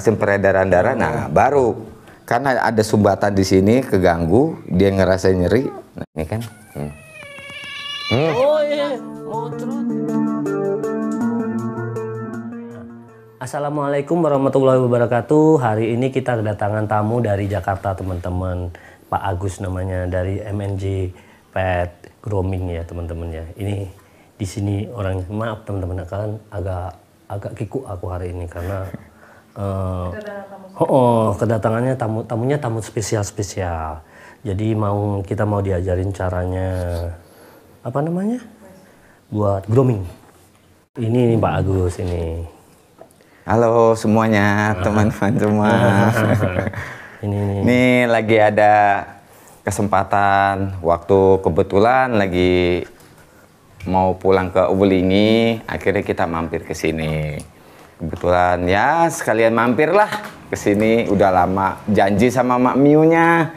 sistem peredaran darah. Nah, baru karena ada sumbatan di sini keganggu, dia ngerasa nyeri. Nah, ini ya kan. Hmm. Hmm. Oh iya, oh, Assalamualaikum warahmatullahi wabarakatuh. Hari ini kita kedatangan tamu dari Jakarta, teman-teman. Pak Agus namanya dari MNG Pet Grooming ya, teman-teman ya. Ini di sini orang Maaf teman-teman, kalian agak agak kiku aku hari ini karena uh, oh, oh kedatangannya tamu tamunya tamu spesial spesial jadi mau kita mau diajarin caranya apa namanya buat grooming ini, ini Pak Agus ini halo semuanya teman-teman semua ini, ini ini lagi ada kesempatan waktu kebetulan lagi mau pulang ke Ubulingi akhirnya kita mampir ke sini kebetulan ya sekalian mampirlah ke sini udah lama janji sama Mak Miunya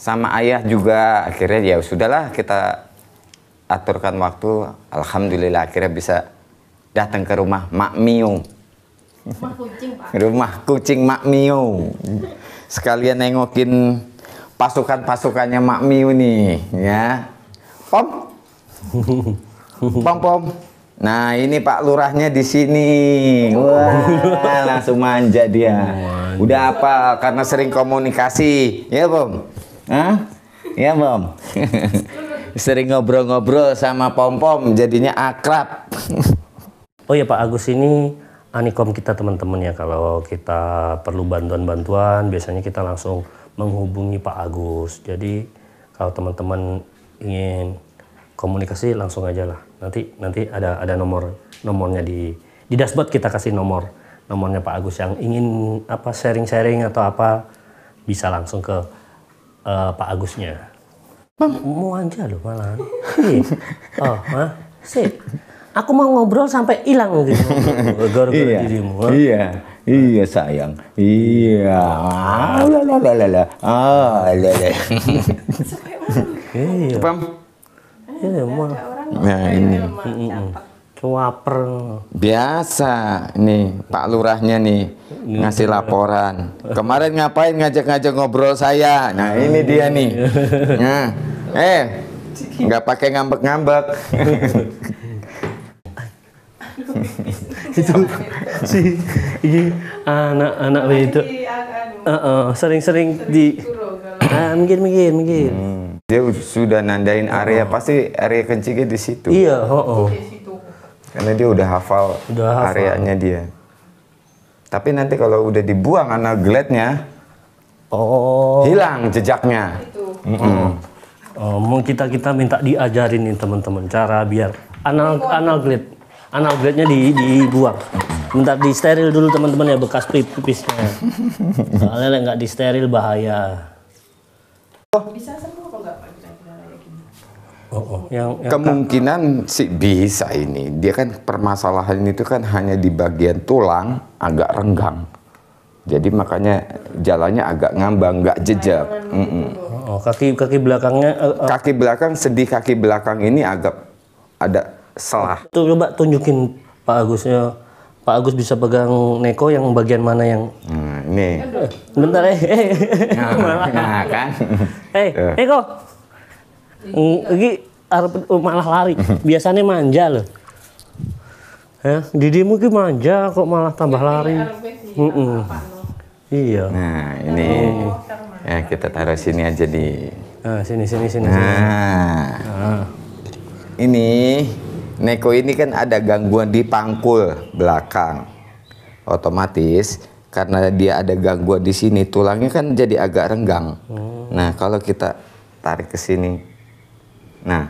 sama ayah juga akhirnya ya sudahlah kita aturkan waktu alhamdulillah akhirnya bisa datang ke rumah Mak Miu rumah kucing Pak rumah kucing Mak Miu sekalian nengokin pasukan-pasukannya Mak Miu nih ya pom pom pom Nah, ini Pak Lurahnya di sini. Oh. Wah, langsung manja dia. Udah apa? Karena sering komunikasi, ya, Bom? Hah? Ya, Bom. sering ngobrol-ngobrol sama Pom-Pom, jadinya akrab. oh ya, Pak Agus ini anikom kita teman-teman ya kalau kita perlu bantuan-bantuan, biasanya kita langsung menghubungi Pak Agus. Jadi, kalau teman-teman ingin komunikasi langsung aja lah nanti nanti ada ada nomor nomornya di di dashboard kita kasih nomor nomornya Pak Agus yang ingin apa sharing-sharing atau apa bisa langsung ke uh, Pak Agusnya. Bang, mau aja loh malah. oh, ha? Sip. Aku mau ngobrol sampai hilang gitu. Gara-gara iya, dirimu. Ha? Iya. Iya sayang. Iya. Ah, la la la la. Ah, la la. Iya. Pam. Iya, mau. Nah ini. Waper. Gitu, Biasa nih Pak Lurahnya nih ngasih laporan. Kemarin ngapain ngajak-ngajak ngobrol saya? Nah, nah. ini dia nih. Nah, eh nggak pakai ngambek-ngambek. itu si ini anak-anak itu anu, eh, eh, sering-sering di ah, mikir-mikir mikir. Hmm dia sudah nandain area oh. pasti area kencingnya di situ. Iya, oh, oh. Karena dia udah hafal, udah hafal. areanya dia. Tapi nanti kalau udah dibuang anak gelednya, oh. hilang jejaknya. Itu. Mm -mm. Oh, mau kita kita minta diajarin nih teman-teman cara biar anal anal glade anal di, dibuang. Minta di steril dulu teman-teman ya bekas pipisnya. Soalnya nggak di steril bahaya. Oh, oh. Yang, yang Kemungkinan kan, sih bisa ini. Dia kan permasalahan itu kan hanya di bagian tulang agak renggang. Jadi makanya jalannya agak ngambang, nggak jejak. Mm -mm. Oh, kaki kaki belakangnya. Uh, Kaki belakang sedih kaki belakang ini agak ada salah. Tuh coba tunjukin Pak Agusnya. Pak Agus bisa pegang neko yang bagian mana yang hmm, ini. Eh, bentar eh. Nah, nah kan. Eh, hey, Neko. Iya. Oh, ini arep oh, malah lari. Mhm. Biasanya manja loh. Ya, Didi mungkin manja kok malah tambah lari. -mm. Iya. Nah, ini oh. ya kita taruh sini aja di ah, sini sini sini. Nah. Sini. Ah. Ini Neko ini kan ada gangguan di pangkul belakang. Otomatis karena dia ada gangguan di sini tulangnya kan jadi agak renggang. Hmm. Nah, kalau kita tarik ke sini Nah,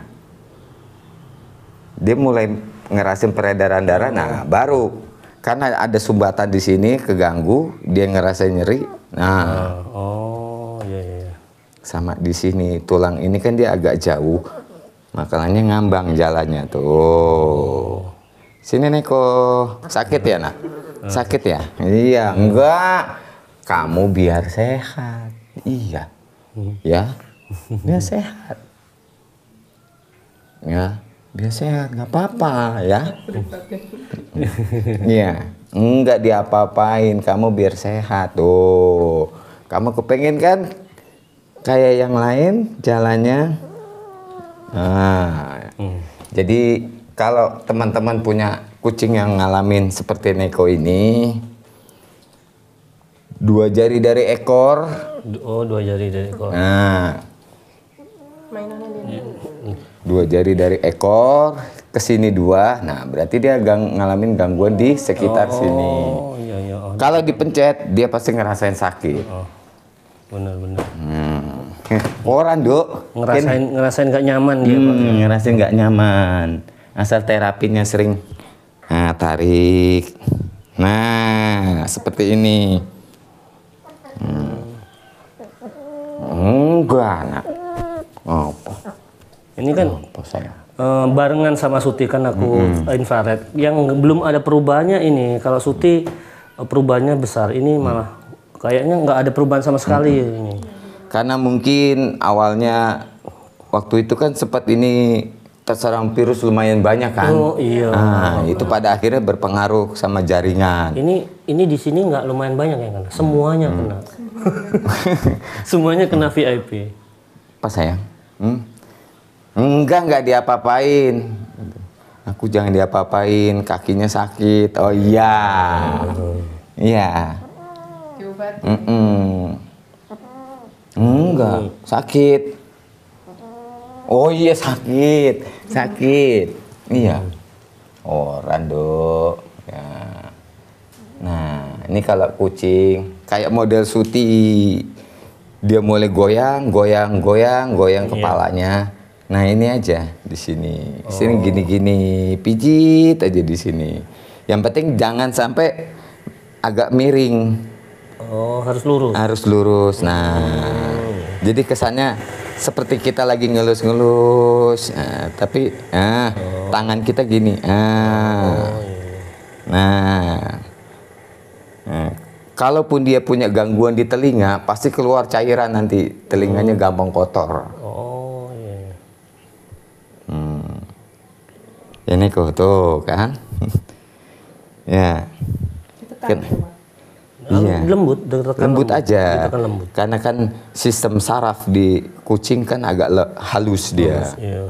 dia mulai ngerasin peredaran darah. Nah, baru karena ada sumbatan di sini keganggu, dia ngerasa nyeri. Nah, oh, oh iya, iya, iya. sama di sini tulang ini kan dia agak jauh, makanya ngambang jalannya tuh. Sini Neko, sakit ya nak? Eh. Sakit ya? Iya, enggak. Kamu biar sehat. Iya. Hmm. Ya. Biar sehat ya biar sehat nggak apa-apa ya iya nggak diapa-apain kamu biar sehat tuh kamu kepengen kan kayak yang lain jalannya nah hmm. jadi kalau teman-teman punya kucing yang ngalamin seperti Neko ini dua jari dari ekor oh dua jari dari ekor nah mainannya dia iya dua jari dari ekor ke sini dua. Nah, berarti dia gang, ngalamin gangguan di sekitar oh, sini. Iya, iya. Oh, Kalau gitu. dipencet, dia pasti ngerasain sakit. Oh, oh. bener benar Hmm. Orang, Dok. Ngerasain Ken. ngerasain gak nyaman dia, hmm, Pak. Ya? Ngerasain gak nyaman. Asal terapinya sering. Nah, tarik. Nah, seperti ini. Hmm. Enggak, anak. Oh, ini kan oh, Uh, barengan sama Suti kan aku mm -hmm. infrared. Yang belum ada perubahannya ini. Kalau Suti mm. perubahannya besar, ini mm. malah kayaknya nggak ada perubahan sama sekali -hmm. ini. Karena mungkin awalnya waktu itu kan sempat ini terserang virus lumayan banyak kan. Oh iya. Nah, itu pada akhirnya berpengaruh sama jaringan. Ini ini di sini nggak lumayan banyak ya kan? Semuanya hmm. kena. Semuanya kena VIP. Pas sayang. Hmm? Enggak, enggak diapa-apain. Aku jangan diapa-apain, kakinya sakit. Oh iya. Iya. Enggak, sakit. Oh iya sakit, sakit. Iya. Oh, rando. Ya. Nah, ini kalau kucing kayak model Suti dia mulai goyang, goyang, goyang, goyang iya. kepalanya. Nah ini aja di sini, di sini oh. gini-gini pijit aja di sini. Yang penting jangan sampai agak miring. Oh harus lurus. Harus lurus. Nah hmm. jadi kesannya seperti kita lagi ngelus-ngelus, nah, tapi nah, oh. tangan kita gini. Nah, oh, iya. nah. nah kalaupun dia punya gangguan di telinga, pasti keluar cairan nanti telinganya hmm. gampang kotor. ini kok tuh kan ya kan iya. lembut lembut, aja lembut. karena kan sistem saraf di kucing kan agak le, halus dia halus, iya.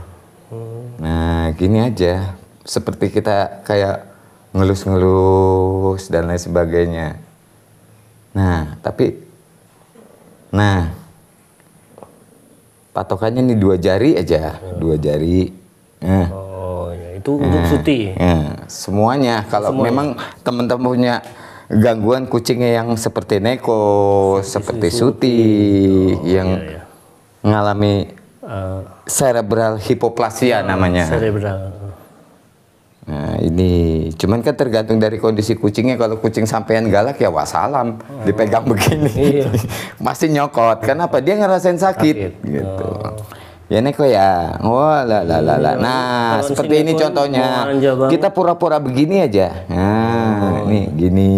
hmm. nah gini aja seperti kita kayak ngelus-ngelus dan lain sebagainya nah tapi nah patokannya ini dua jari aja hmm. dua jari nah. Oh itu hmm. untuk Suti. Ya, hmm. semuanya kalau semuanya. memang teman-teman punya gangguan kucingnya yang seperti Neko, seperti, seperti Suti, Suti oh, yang iya, iya. mengalami uh, cerebral hipoplasia uh, namanya. Cerebral. Nah, ini cuman kan tergantung dari kondisi kucingnya. Kalau kucing sampean galak ya wassalam, oh. dipegang begini. Iya. Masih nyokot. Kenapa? Dia ngerasain sakit, sakit. gitu. Oh. Ya neko ya. Oh lah lah lah. la iya, iya. Nah, seperti ini contohnya. Kita pura-pura begini aja. Nah, oh. ini iya. gini.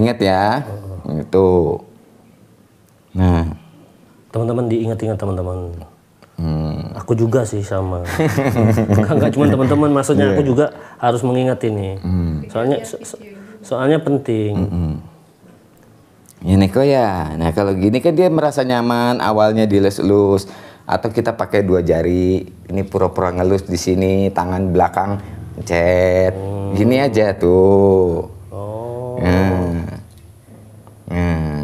Ingat ya. Oh. Itu. Nah. Teman-teman diingat-ingat teman-teman. Hmm. Aku juga sih sama. Enggak cuma teman-teman, maksudnya yeah. aku juga harus mengingat ini. Hmm. Soalnya so, soalnya penting. Mm -hmm. hmm ya neko ya nah kalau gini kan dia merasa nyaman awalnya di dilus-lus atau kita pakai dua jari ini pura-pura ngelus di sini tangan belakang cet hmm. gini aja tuh oh. Hmm. Hmm.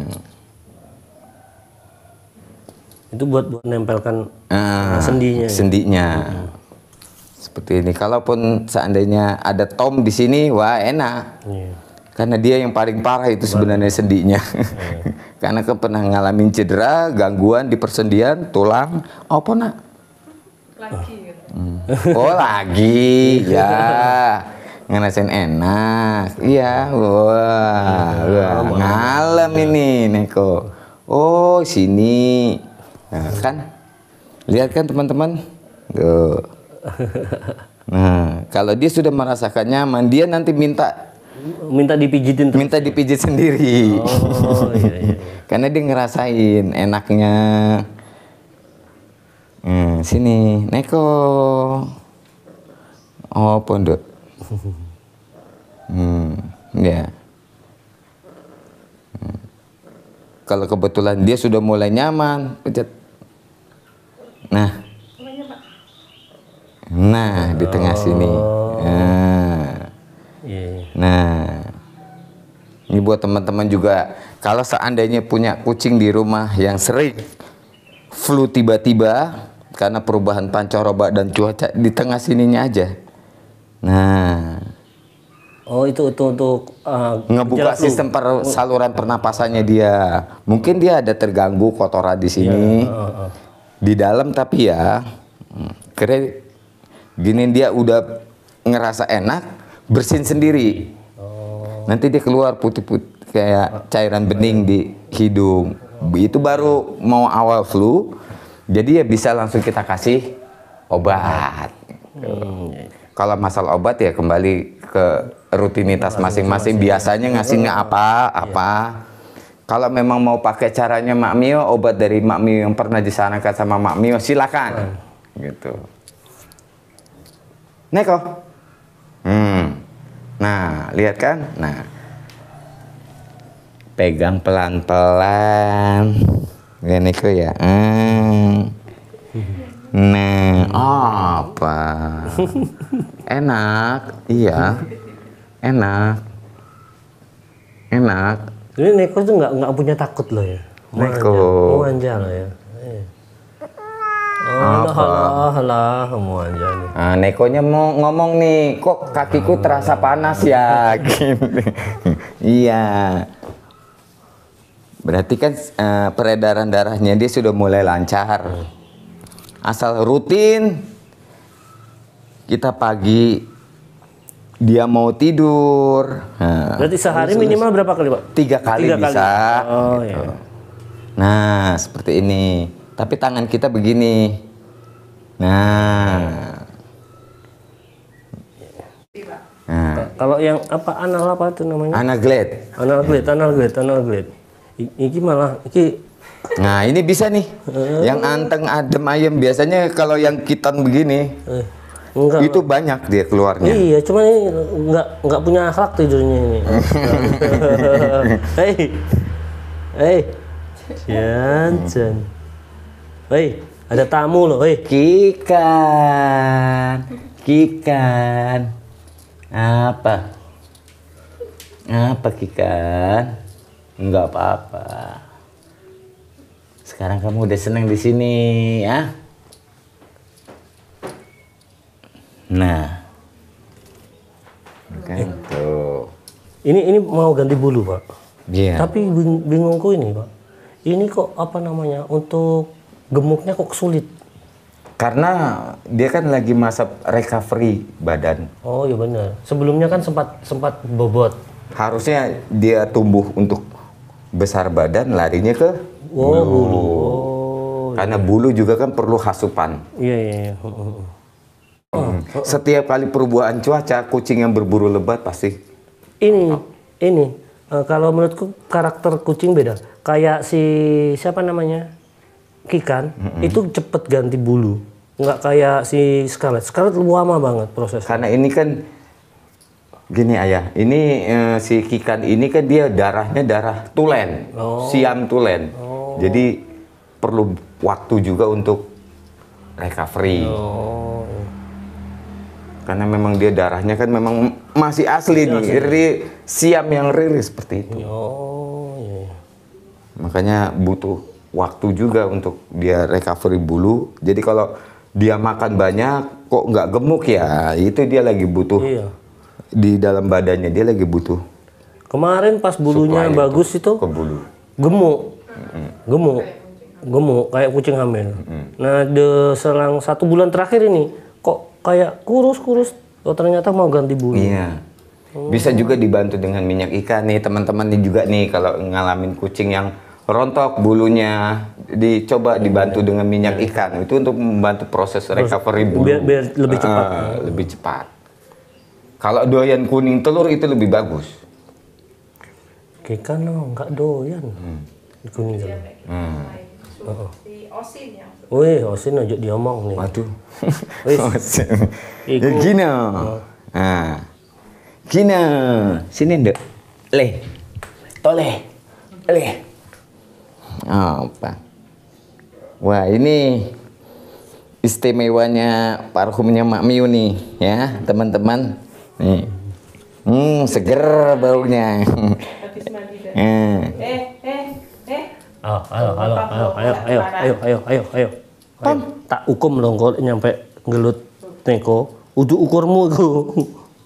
itu buat buat nempelkan hmm. Ah, sendinya sendinya ya? Hmm. seperti ini kalaupun seandainya ada tom di sini wah enak yeah karena dia yang paling parah itu sebenarnya sendinya karena kan pernah ngalamin cedera gangguan di persendian tulang apa nak lagi hmm. oh lagi ya ngerasain enak iya wah, wah. ngalem iya. ini Neko oh sini nah, kan lihat kan teman-teman tuh nah kalau dia sudah merasakan nyaman dia nanti minta minta dipijitin terus. minta dipijit sendiri oh, iya, iya. iya. karena dia ngerasain enaknya hmm, sini neko oh pondok hmm ya hmm. kalau kebetulan dia sudah mulai nyaman pijat. nah teman-teman juga kalau seandainya punya kucing di rumah yang sering flu tiba-tiba karena perubahan pancaroba dan cuaca di tengah sininya aja. Nah. Oh itu untuk untuk uh, ngebuka sistem per, oh. saluran pernapasannya dia. Mungkin dia ada terganggu kotoran di sini. Yeah, uh, uh. Di dalam tapi ya hmm, keren gini dia udah ngerasa enak bersin sendiri. Oh. Nanti dia keluar putih-putih kayak cairan bening di hidung. Itu baru mau awal flu. Jadi ya bisa langsung kita kasih obat. Kalau masalah obat ya kembali ke rutinitas masing-masing. Biasanya ngasihnya apa, apa. Kalau memang mau pakai caranya Mak Mio, obat dari Mak Mio yang pernah disarankan sama Mak Mio, silakan. Iya. Gitu. Neko. Hmm. Nah, lihat kan? Nah, pegang pelan-pelan gini ku ya hmm. nah apa enak iya enak enak ini neko tuh nggak nggak punya takut loh ya neko manja loh ya eh. Oh, halah, halah, mau aja nih. Ah, nekonya mau ngomong nih, kok kakiku terasa panas ya, gitu. iya. Berarti kan uh, peredaran darahnya dia sudah mulai lancar. Asal rutin kita pagi dia mau tidur. Nah, Berarti sehari minimal berapa kali, Pak? Tiga kali tiga bisa. Kali. Oh, iya. gitu. iya. Nah, seperti ini. Tapi tangan kita begini. Nah. Nah. Kalau yang apa anal apa itu namanya? Anal glade. Anal glade, anal ini malah ini. Nah, ini bisa nih. Eh. Yang anteng adem ayem biasanya kalau yang kitan begini. Eh. Enggak, itu banyak dia keluarnya. Iya, cuma ini nggak nggak punya akhlak tidurnya ini. Hei, hei, Jansen, hmm. hei, ada tamu loh, hei. Kikan, kikan, apa? Apa kikan? Enggak apa-apa. Sekarang kamu udah seneng di sini, ya? Nah, kan eh. tuh. Ini ini mau ganti bulu, Pak. Iya. Yeah. Tapi bing bingungku ini, Pak. Ini kok apa namanya? Untuk gemuknya kok sulit. Karena dia kan lagi masa recovery badan. Oh, iya benar. Sebelumnya kan sempat sempat bobot. Harusnya dia tumbuh untuk besar badan larinya ke bulu. Oh, bulu. bulu. Oh, Karena iya, iya. bulu juga kan perlu hasupan. Iya iya. iya. Oh, oh. oh. Hmm. Oh, Setiap kali perubahan cuaca, kucing yang berburu lebat pasti. Ini ini uh, kalau menurutku karakter kucing beda. Kayak si siapa namanya Kikan mm -hmm. itu cepet ganti bulu. Nggak kayak si scarlet scarlet lama banget prosesnya. Karena ini kan Gini ayah, ini eh, si Kikan ini kan dia darahnya darah tulen, oh. siam tulen. Oh. Jadi perlu waktu juga untuk recovery. Oh. Karena memang dia darahnya kan memang masih asli ya, nih, siam yang riri seperti itu. Oh, iya, iya. Makanya butuh waktu juga untuk dia recovery bulu. Jadi kalau dia makan banyak kok nggak gemuk ya, itu dia lagi butuh. Iya di dalam badannya dia lagi butuh. Kemarin pas bulunya bagus itu, itu bulu. Gemuk. mm Gemuk. Gemuk kayak kucing hamil. mm Nah, de selang satu bulan terakhir ini kok kayak kurus-kurus oh ternyata mau ganti bulu. Iya. Oh. Bisa juga dibantu dengan minyak ikan nih teman-teman nih juga nih kalau ngalamin kucing yang rontok bulunya dicoba dibantu dengan minyak ikan itu untuk membantu proses recovery bulu biar, biar lebih cepat uh, lebih cepat kalau doyan kuning telur itu lebih bagus. Kita kan, no, nggak doyan hmm. kuning iya, telur. Hmm. Gitu. Oh. oh. Osin ya. Wih, osin aja diomong nih. Waduh. Wih. osin. Ya, Iku. Gini. Oh. Nah. Gini. Sini ndek. Leh. Toleh. Leh. Oh, apa? Wah, ini istimewanya parhumnya Mak Miu nih ya, teman-teman. Nih. Hmm, seger baunya. Eh. eh, eh, eh. Ayo, ayo, ayo, ayo, ayo, ayo, ayo, ayo, ayo, ayo. Tak hukum dong kalau nyampe ngelut neko. Udu ukurmu itu.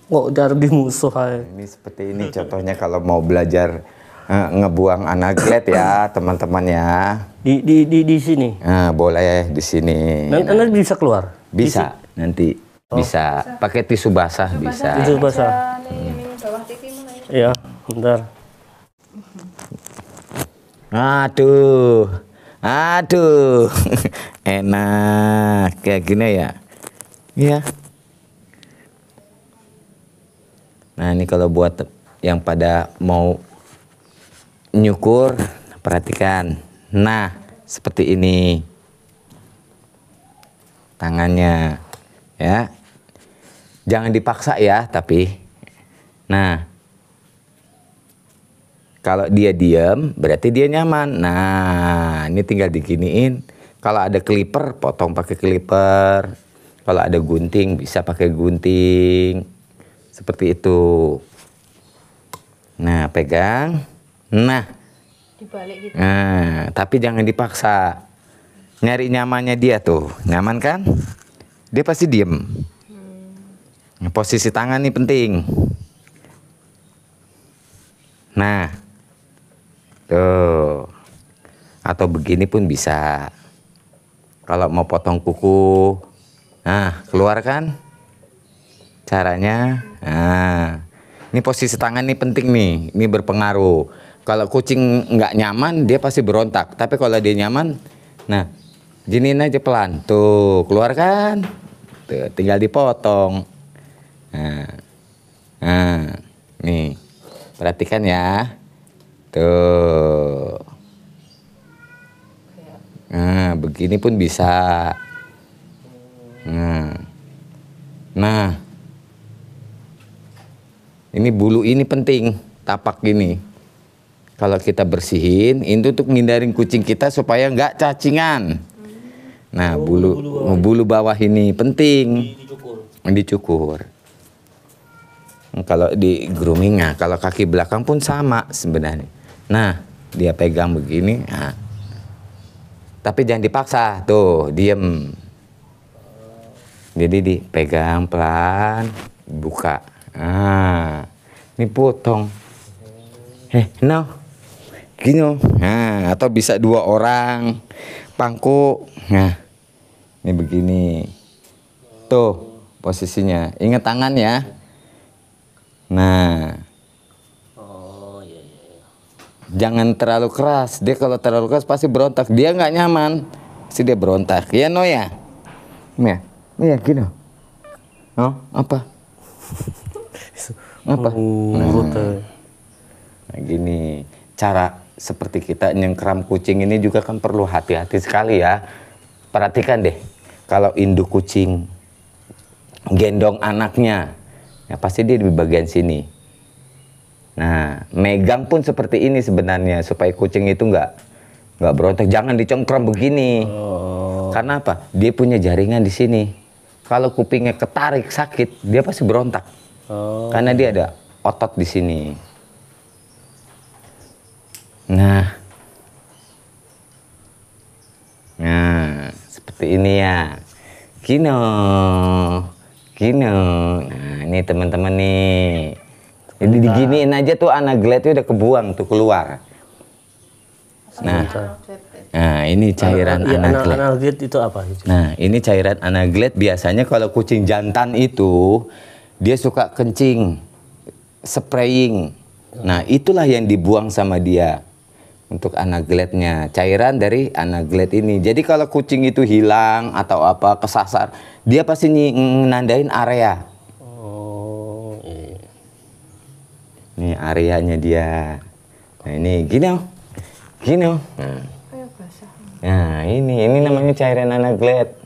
Kok dari musuh hai. Ini seperti ini contohnya kalau mau belajar eh, ngebuang anaglet ya teman-teman ya di di di di sini nah, boleh di sini nanti bisa keluar bisa. nanti Oh. Bisa. bisa. Pakai tisu basah bisa. Tisu basah. Iya, hmm. bentar. Aduh. Aduh. Enak kayak gini ya. Iya. Nah, ini kalau buat yang pada mau nyukur, perhatikan. Nah, seperti ini tangannya ya Jangan dipaksa ya, tapi. Nah, kalau dia diam, berarti dia nyaman. Nah, ini tinggal diginiin. Kalau ada clipper, potong pakai clipper. Kalau ada gunting, bisa pakai gunting. Seperti itu. Nah, pegang. Nah. Gitu. Nah, tapi jangan dipaksa. Nyari nyamannya dia tuh. Nyaman kan? Dia pasti diem. Posisi tangan nih penting. Nah, tuh. Atau begini pun bisa. Kalau mau potong kuku, nah keluarkan. Caranya, nah. Ini posisi tangan ini penting nih, ini berpengaruh. Kalau kucing nggak nyaman, dia pasti berontak. Tapi kalau dia nyaman, nah, jinin aja pelan. Tuh, keluarkan. Tuh, tinggal dipotong. Nah, nah nih perhatikan ya. Tuh. Nah, begini pun bisa. Nah. Nah. Ini bulu ini penting, tapak gini. Kalau kita bersihin, itu untuk ngindarin kucing kita supaya nggak cacingan. Nah, oh, bulu bulu bawah, ini penting. Dicukur. Dicukur kalau di groomingnya, kalau kaki belakang pun sama sebenarnya nah dia pegang begini nah. tapi jangan dipaksa tuh diem jadi dipegang pelan buka ah ini potong eh no gini nah atau bisa dua orang pangku nah ini begini tuh posisinya ingat tangan ya Nah. Oh, iya, iya, iya. Jangan terlalu keras. Dia kalau terlalu keras pasti berontak. Dia nggak nyaman. Si dia berontak. Iya no ya. Iya. Iya gini. Oh, apa? apa? Nah. Eh. nah, gini. Cara seperti kita nyengkram kucing ini juga kan perlu hati-hati sekali ya. Perhatikan deh. Kalau induk kucing gendong anaknya ya pasti dia di bagian sini. Nah, megang pun seperti ini sebenarnya supaya kucing itu nggak nggak berontak. Jangan dicengkram begini. Oh. Karena apa? Dia punya jaringan di sini. Kalau kupingnya ketarik sakit, dia pasti berontak. Oh. Karena dia ada otot di sini. Nah, nah seperti ini ya. Kino, kino. Nah, nih teman-teman nih jadi nah. diginiin aja tuh anak itu udah kebuang tuh keluar nah nah ini cairan anak anaglet anaglet itu apa nah ini cairan anaglet biasanya kalau kucing jantan itu dia suka kencing spraying nah itulah yang dibuang sama dia untuk anagletnya cairan dari anaglet ini jadi kalau kucing itu hilang atau apa kesasar dia pasti nandain area Ini areanya dia. Nah ini gini om, oh. gini om. Oh. Nah. nah. ini, ini namanya cairan anaglet.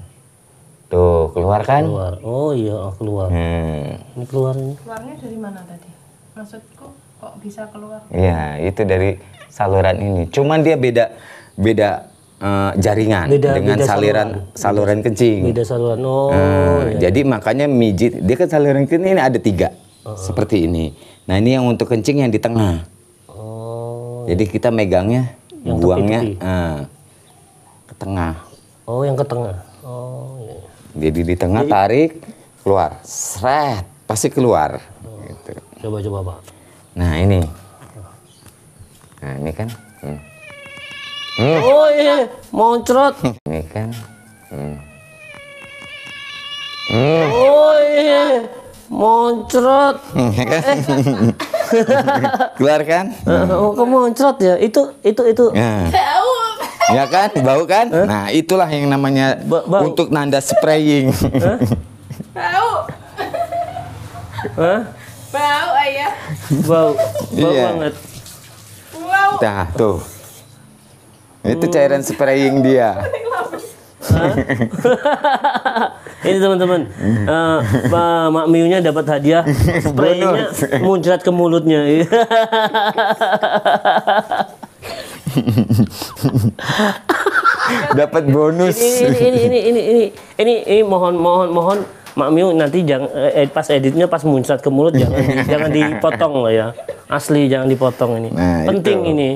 Tuh keluar kan? Keluar. Oh iya oh, keluar. Hmm. Ini keluar Keluarnya dari mana tadi? Maksudku kok bisa keluar? Ya itu dari saluran ini. Cuman dia beda beda uh, jaringan beda, dengan beda saluran saluran, saluran kencing. Beda saluran. Oh. hmm, iya. Jadi makanya mijit dia kan saluran kencing ini ada tiga uh -huh. seperti ini. Nah ini yang untuk kencing yang di tengah. Oh. Jadi kita megangnya, yang buangnya Uh, ke tengah. Oh yang ke tengah. Oh. Iya. Jadi di tengah Jadi... tarik keluar, seret pasti keluar. Oh. Gitu. Coba coba pak. Nah ini, nah ini kan. Hmm. Hmm. Oh iya, moncrot. ini kan. Hmm. Hmm. Oh iya, Moncrot. Hmm, ya kan? Keluar kan? Oh, kok moncrot ya? Itu itu itu. Ya. ya kan, bau kan? Nah, itulah yang namanya untuk nanda spraying. Bau. Huh? Bau ayah. Bau. Bau yeah. banget. Wow. Nah, tuh. Itu cairan spraying dia. ini teman-teman uh, eh, miu mak miunya dapat hadiah spraynya muncrat ke mulutnya dapat bonus ini ini ini ini ini ini, ini mohon mohon mohon Mak Miu nanti jangan eh, eh pas editnya pas muncrat ke mulut jangan jangan dipotong loh ya asli jangan dipotong ini nah, penting itu. ini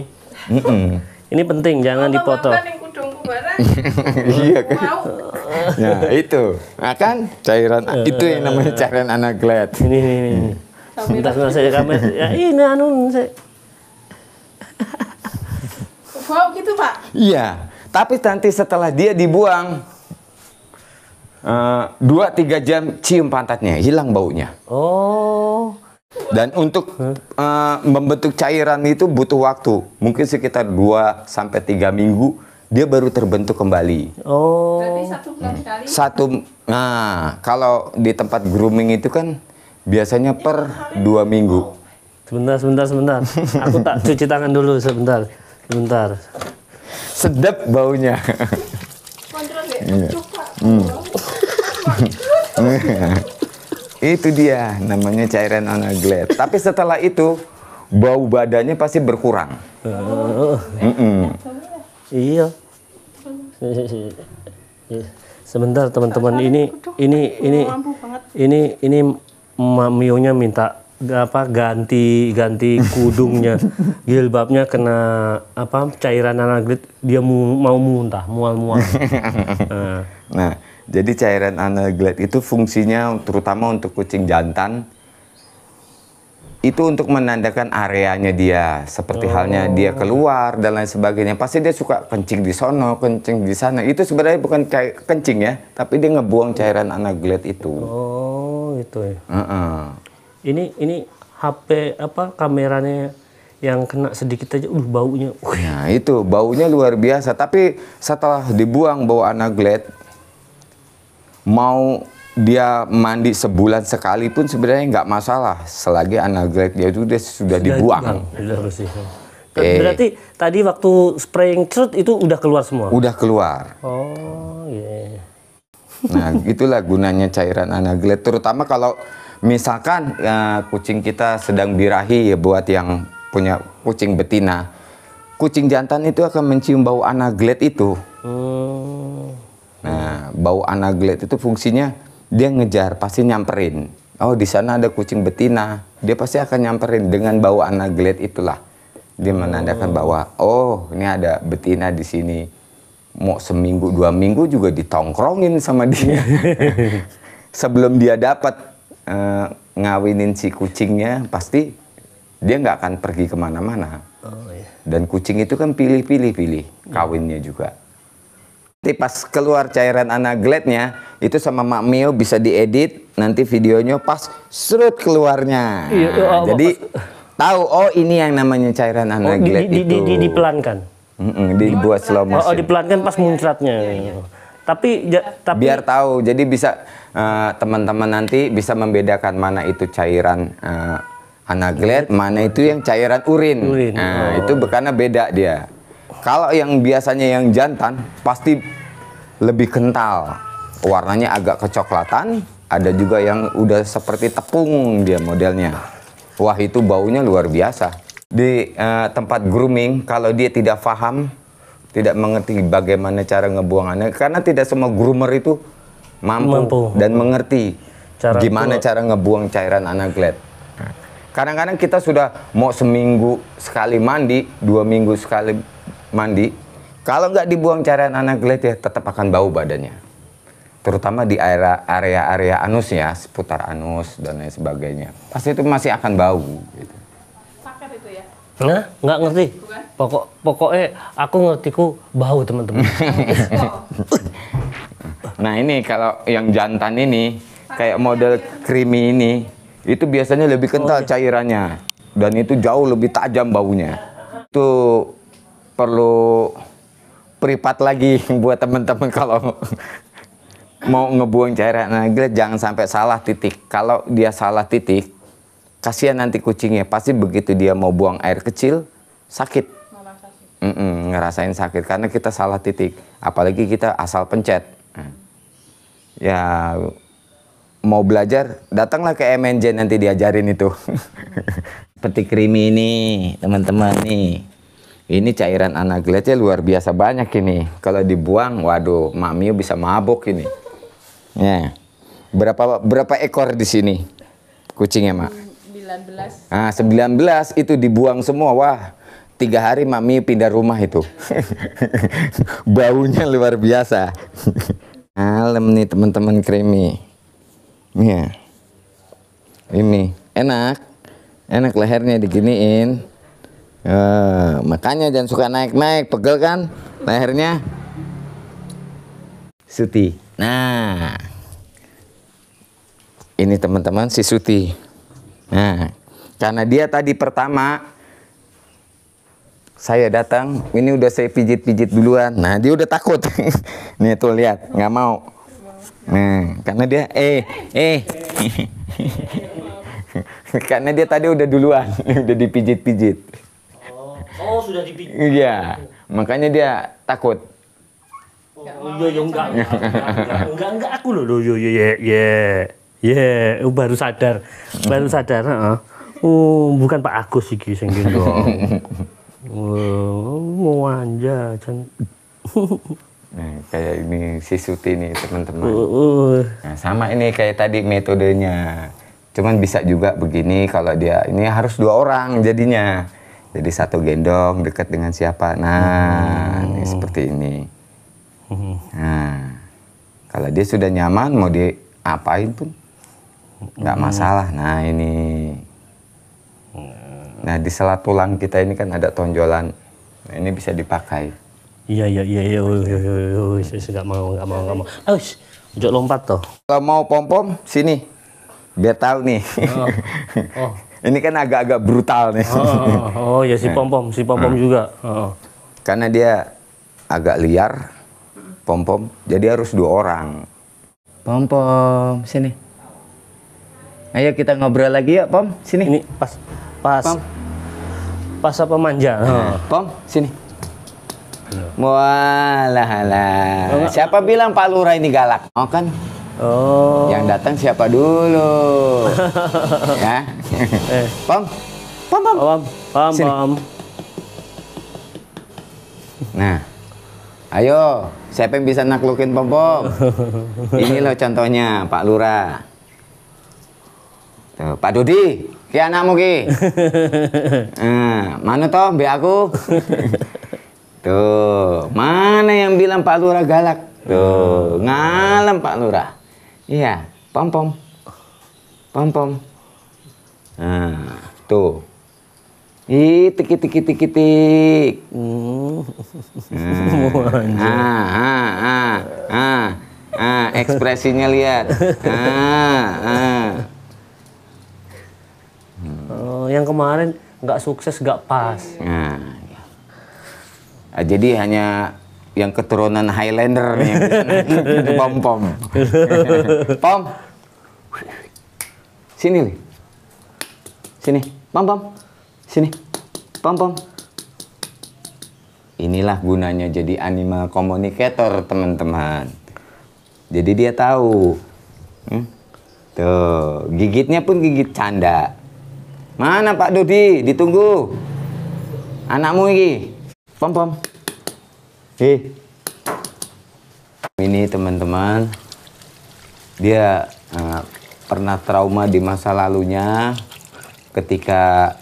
mm -mm. ini penting jangan dipotong barang. iya kan. Mau. Nah, ya, itu. Nah, kan cairan iya. itu yang namanya cairan glad. Ini ini ini. Hmm. Sebentar, sebentar saya kamera. Ya, ini anu saya. Wow, gitu, Pak. Iya. Tapi nanti setelah dia dibuang, eh, dua uh, tiga jam cium pantatnya hilang baunya. Oh. Dan untuk uh, membentuk cairan itu butuh waktu, mungkin sekitar 2 sampai tiga minggu dia baru terbentuk kembali. Oh. Berarti satu bulan sekali. Satu. Nah, kalau di tempat grooming itu kan biasanya per dua minggu. Oh. Sebentar, sebentar, sebentar. Aku tak cuci tangan dulu sebentar, sebentar. Sedap baunya. Kontrol ya. itu dia namanya cairan onaglet. Tapi setelah itu bau badannya pasti berkurang. Oh. Iya. Sebentar teman-teman ini ini ini ini ini mamionya minta apa ganti ganti kudungnya Gilbabnya kena apa cairan anaglit dia mu, mau muntah mual-mual. nah. nah, jadi cairan anaglit itu fungsinya terutama untuk kucing jantan itu untuk menandakan areanya dia seperti oh. halnya dia oh. keluar dan lain sebagainya pasti dia suka kencing di sono kencing di sana itu sebenarnya bukan kayak kencing ya tapi dia ngebuang cairan anaglet itu oh itu ya uh -uh. ini ini HP apa kameranya yang kena sedikit aja, uh baunya. Nah itu baunya luar biasa. Tapi setelah dibuang bau anaglet, mau dia mandi sebulan sekali pun sebenarnya nggak masalah selagi analget dia itu dia sudah, sudah dibuang. Sudah Eh, Berarti tadi waktu spraying truth itu udah keluar semua? Udah keluar. Oh, iya. Yeah. Nah, itulah gunanya cairan anaglet. Terutama kalau misalkan uh, kucing kita sedang birahi ya buat yang punya kucing betina. Kucing jantan itu akan mencium bau anaglet itu. Hmm. Nah, bau anaglet itu fungsinya dia ngejar, pasti nyamperin. Oh, di sana ada kucing betina. Dia pasti akan nyamperin dengan bau anaglet itulah. Dia menandakan bahwa oh, ini ada betina di sini. Mau seminggu, dua minggu juga ditongkrongin sama dia. Sebelum dia dapat uh, ngawinin si kucingnya, pasti dia nggak akan pergi kemana-mana. Oh, iya. Dan kucing itu kan pilih-pilih-pilih hmm. kawinnya juga Nanti pas keluar cairan anagletnya itu sama Mak Mio bisa diedit nanti videonya pas serut keluarnya. Iya, oh, jadi pas. tahu oh ini yang namanya cairan oh, anaglet oh, di, di, itu. Di, di, di, dipelankan. Mm -mm, dibuat slow motion. Oh, oh dipelankan pas muncratnya. Iya, iya. Tapi ja, tapi biar tahu jadi bisa eh, teman-teman uh, nanti bisa membedakan mana itu cairan uh, anaglet, mana itu yang cairan urin. urin. Nah, oh. itu karena beda dia. Kalau yang biasanya yang jantan pasti lebih kental. Warnanya agak kecoklatan, ada juga yang udah seperti tepung dia modelnya. Wah, itu baunya luar biasa. Di uh, tempat grooming kalau dia tidak paham, tidak mengerti bagaimana cara ngebuangannya karena tidak semua groomer itu mampu, mampu. dan mengerti cara gimana itu... cara ngebuang cairan anaglet. Kadang-kadang kita sudah mau seminggu sekali mandi, dua minggu sekali mandi, kalau nggak dibuang cairan anagelet ya tetap akan bau badannya. Terutama di area-area anus ya, seputar anus dan lain sebagainya. Pasti itu masih akan bau. Gitu. Nah, nggak ngerti. Pokok pokoknya aku ngertiku bau teman-teman. nah ini kalau yang jantan ini kayak model creamy ini itu biasanya lebih kental cairannya dan itu jauh lebih tajam baunya. Itu perlu privat lagi buat temen-temen kalau mau ngebuang cairan anaglet jangan sampai salah titik. Kalau dia salah titik, kasihan nanti kucingnya. Pasti begitu dia mau buang air kecil, sakit. Mm -mm, ngerasain sakit karena kita salah titik. Apalagi kita asal pencet. Ya mau belajar, datanglah ke MNJ nanti diajarin itu. seperti krimi ini, teman-teman nih ini cairan anagletnya luar biasa banyak ini. Kalau dibuang, waduh, Mami bisa mabuk ini. Ya. Berapa berapa ekor di sini? Kucingnya, Mak? 19. Ah, 19 itu dibuang semua. Wah, tiga hari Mami pindah rumah itu. Baunya luar biasa. Alam nih teman-teman krimi. Ya. Ini enak. Enak lehernya diginiin. Ya, makanya jangan suka naik-naik, pegel kan lehernya. Suti. Nah. Ini teman-teman si Suti. Nah, karena dia tadi pertama saya datang, ini udah saya pijit-pijit duluan. Nah, dia udah takut. Nih tuh lihat, nggak mau. Nah, karena dia eh eh karena dia tadi udah duluan, udah dipijit-pijit. Oh, sudah dipikir. Iya. Makanya dia takut. Oh, iya, enggak ya, enggak. Enggak, enggak, enggak, enggak aku loh. Yo, yo, ye, ye. Ye, baru sadar. Baru sadar, uh, uh bukan Pak Agus iki sing gitu. Oh, mau anja, ceng. Nah, kayak ini si Suti nih teman-teman. Uh, uh. Nah, sama ini kayak tadi metodenya. Cuman bisa juga begini kalau dia ini harus dua orang jadinya. Jadi satu gendong dekat dengan siapa. Nah, hmm. ini seperti ini. Hmm. Nah, kalau dia sudah nyaman mau diapain pun nggak hmm. masalah. Nah ini. Hmm. Nah di selat tulang kita ini kan ada tonjolan. Nah, ini bisa dipakai. Iya iya iya iya. Nggak mau nggak mau nggak mau. Aus, ah, lompat toh. Kalau mau pom pom sini biar tahu nih. Oh. oh ini kan agak-agak brutal nih. Oh, oh, oh ya si eh. pom-pom, si pom-pom hmm. juga. Oh, oh. Karena dia agak liar, pom-pom, jadi harus dua orang. Pom-pom, sini. Ayo kita ngobrol lagi ya, Pom. Sini. Ini pas pas Pom. Pas apa manja? Oh. Pom, sini. Walah, oh, Siapa bilang Pak Lura ini galak? Oh kan Oh. Yang datang siapa dulu? ya. Eh. Pom. Pom pom. Pom pom. Sini. Nah. Ayo, siapa yang bisa naklukin pom pom? Ini loh contohnya Pak Lura. Tuh, Pak Dodi, ki anakmu ki. nah, mana toh be aku? Tuh, mana yang bilang Pak Lura galak? Tuh, ngalem Pak Lurah. Iya, pom pom, pom pom. Nah, tuh. Ih, tiki tiki tiki tik. Hmm. Ah, ah, ah, ah, ah, ekspresinya lihat. Ah, ah. Oh, yang kemarin nggak sukses nggak pas. Nah, ya. ah, jadi hanya yang keturunan Highlander nih pom pom pom sini nih. sini pom pom sini pom pom inilah gunanya jadi animal communicator teman-teman jadi dia tahu hmm? tuh gigitnya pun gigit canda mana Pak Dodi ditunggu anakmu ini pom pom Eh. ini teman-teman, dia eh, pernah trauma di masa lalunya ketika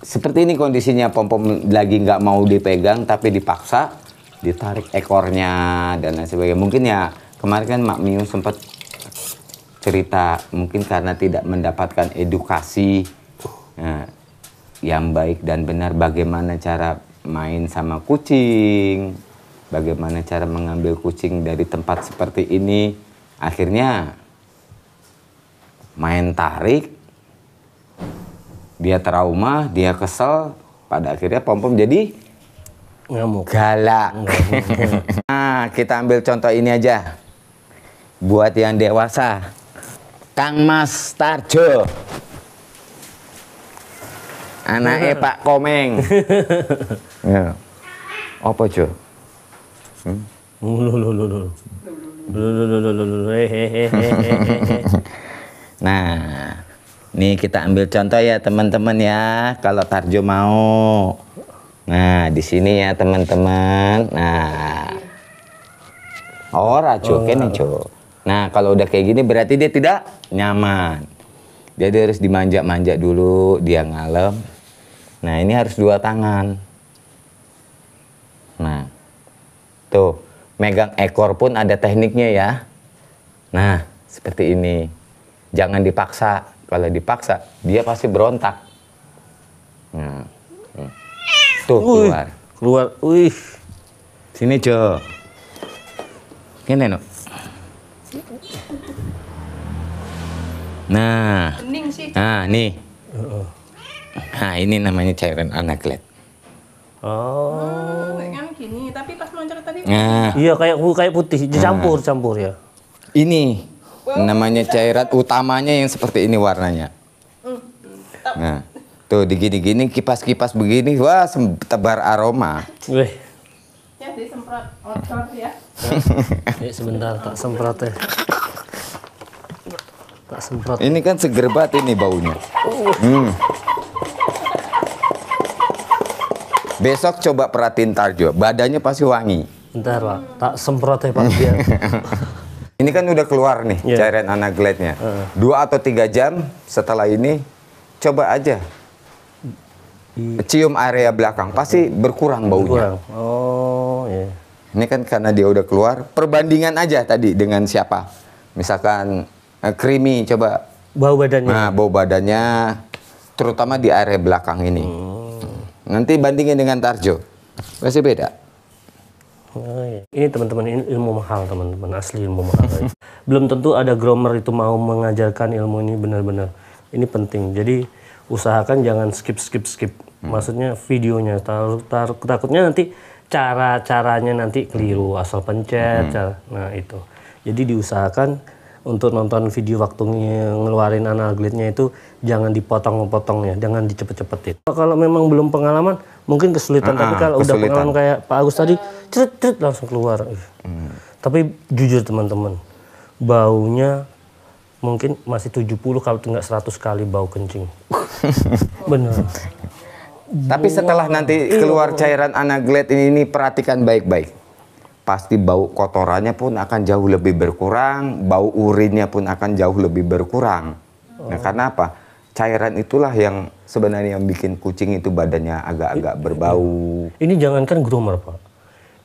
seperti ini kondisinya pom pom lagi nggak mau dipegang tapi dipaksa ditarik ekornya dan lain sebagainya mungkin ya kemarin kan Mak Miu sempat cerita mungkin karena tidak mendapatkan edukasi eh, yang baik dan benar bagaimana cara main sama kucing bagaimana cara mengambil kucing dari tempat seperti ini akhirnya main tarik dia trauma dia kesel pada akhirnya pom pom jadi ngamuk galak ngamuk. nah kita ambil contoh ini aja buat yang dewasa Kang Mas Tarjo anaknya Pak Komeng ya. apa Jo? Nah, ini kita ambil contoh ya teman-teman ya, kalau Tarjo mau. Nah, di sini ya teman-teman. Nah. Oh, racukin oh, nih, Cuk. Nah, kalau udah kayak gini berarti dia tidak nyaman. Jadi harus dimanja-manja dulu, dia ngalem. Nah, ini harus dua tangan. Tuh, gitu. megang ekor pun ada tekniknya ya. Nah, seperti ini. Jangan dipaksa. Kalau dipaksa, dia pasti berontak. Hmm. hmm. Tuh, keluar. keluar. Wih. Sini, Jo. Gini, no. Nah. Nah, nih. Uh-uh. Nah, ini namanya cairan anaklet. Oh. Hmm, kan gini, tapi pas loncat tadi. Nah. Iya kayak kayak putih, nah. dicampur nah. campur ya. Ini wow. namanya cairan utamanya yang seperti ini warnanya. Mm. Nah, tuh digini-gini kipas-kipas begini, wah tebar aroma. Weh. Ya disemprot oh, ya. ya sebentar tak semprot ya. Ini kan seger banget ini baunya. Uh. Hmm. Besok coba perhatiin Tarjo, badannya pasti wangi. Ntar Pak, tak semprot ya Pak ini kan udah keluar nih yeah. cairan anak Uh. Dua atau tiga jam setelah ini, coba aja cium area belakang pasti berkurang baunya. Berkurang. Oh, iya. Ini kan karena dia udah keluar. Perbandingan aja tadi dengan siapa? Misalkan eh, creamy, krimi coba bau badannya. Nah, bau badannya terutama di area belakang ini. Hmm. Nanti bandingin dengan Tarjo. Pasti beda. Oh, iya. Ini teman-teman ini ilmu mahal teman-teman asli ilmu mahal. Belum tentu ada grammar itu mau mengajarkan ilmu ini benar-benar. Ini penting. Jadi usahakan jangan skip skip skip. Hmm. Maksudnya videonya tar, tar, takutnya nanti cara caranya nanti keliru asal pencet. Hmm. Cara, nah itu. Jadi diusahakan untuk nonton video waktu ngeluarin anal glidnya itu jangan dipotong-potong ya, jangan dicepet-cepetin. Kalau memang belum pengalaman mungkin kesulitan, uh, tapi ah, ah, kalau kesulitan. udah pengalaman kayak Pak Agus tadi, cerit-cerit langsung keluar. Hmm. Tapi jujur teman-teman, baunya mungkin masih 70 kalau tidak 100 kali bau kencing. Bener. Tapi setelah nanti keluar cairan anaglet ini, ini perhatikan baik-baik pasti bau kotorannya pun akan jauh lebih berkurang, bau urinnya pun akan jauh lebih berkurang. Nah, oh. Nah, karena apa? Cairan itulah yang sebenarnya yang bikin kucing itu badannya agak-agak berbau. Ini jangankan groomer, Pak.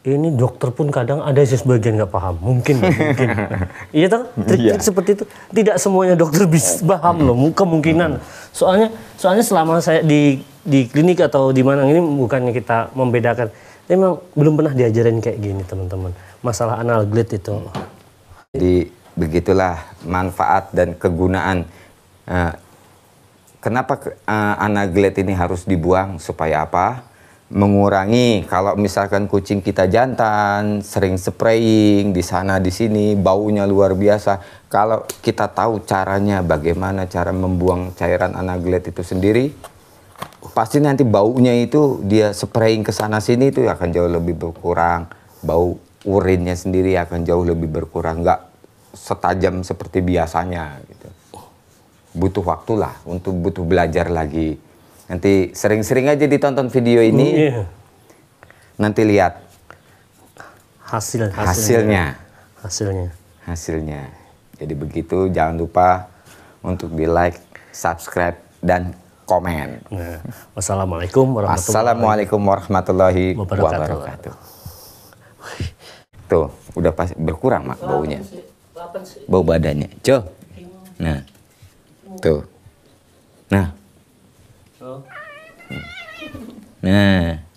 Ini dokter pun kadang ada sih sebagian nggak paham. Mungkin, mungkin. iya tak? Trik-trik iya. seperti itu tidak semuanya dokter bisa paham loh. Kemungkinan. Soalnya, soalnya selama saya di di klinik atau di mana ini bukannya kita membedakan memang belum pernah diajarin kayak gini teman-teman. Masalah anal glit itu. Jadi begitulah manfaat dan kegunaan. Uh, kenapa uh, anal glit ini harus dibuang supaya apa? Mengurangi kalau misalkan kucing kita jantan, sering spraying di sana di sini, baunya luar biasa. Kalau kita tahu caranya bagaimana cara membuang cairan anal itu sendiri, pasti nanti baunya itu dia spraying ke sana sini itu akan jauh lebih berkurang bau urinnya sendiri akan jauh lebih berkurang nggak setajam seperti biasanya gitu butuh waktu lah untuk butuh belajar lagi nanti sering-sering aja ditonton video ini mm, yeah. nanti lihat hasil hasilnya hasilnya hasilnya jadi begitu jangan lupa untuk di like subscribe dan komen. Nah, wassalamualaikum warahmatullahi, Assalamualaikum warahmatullahi wabarakatuh. wabarakatuh. Tuh, udah pas berkurang mak baunya. Bau badannya. Jo. Nah. Tuh. Nah. Nah.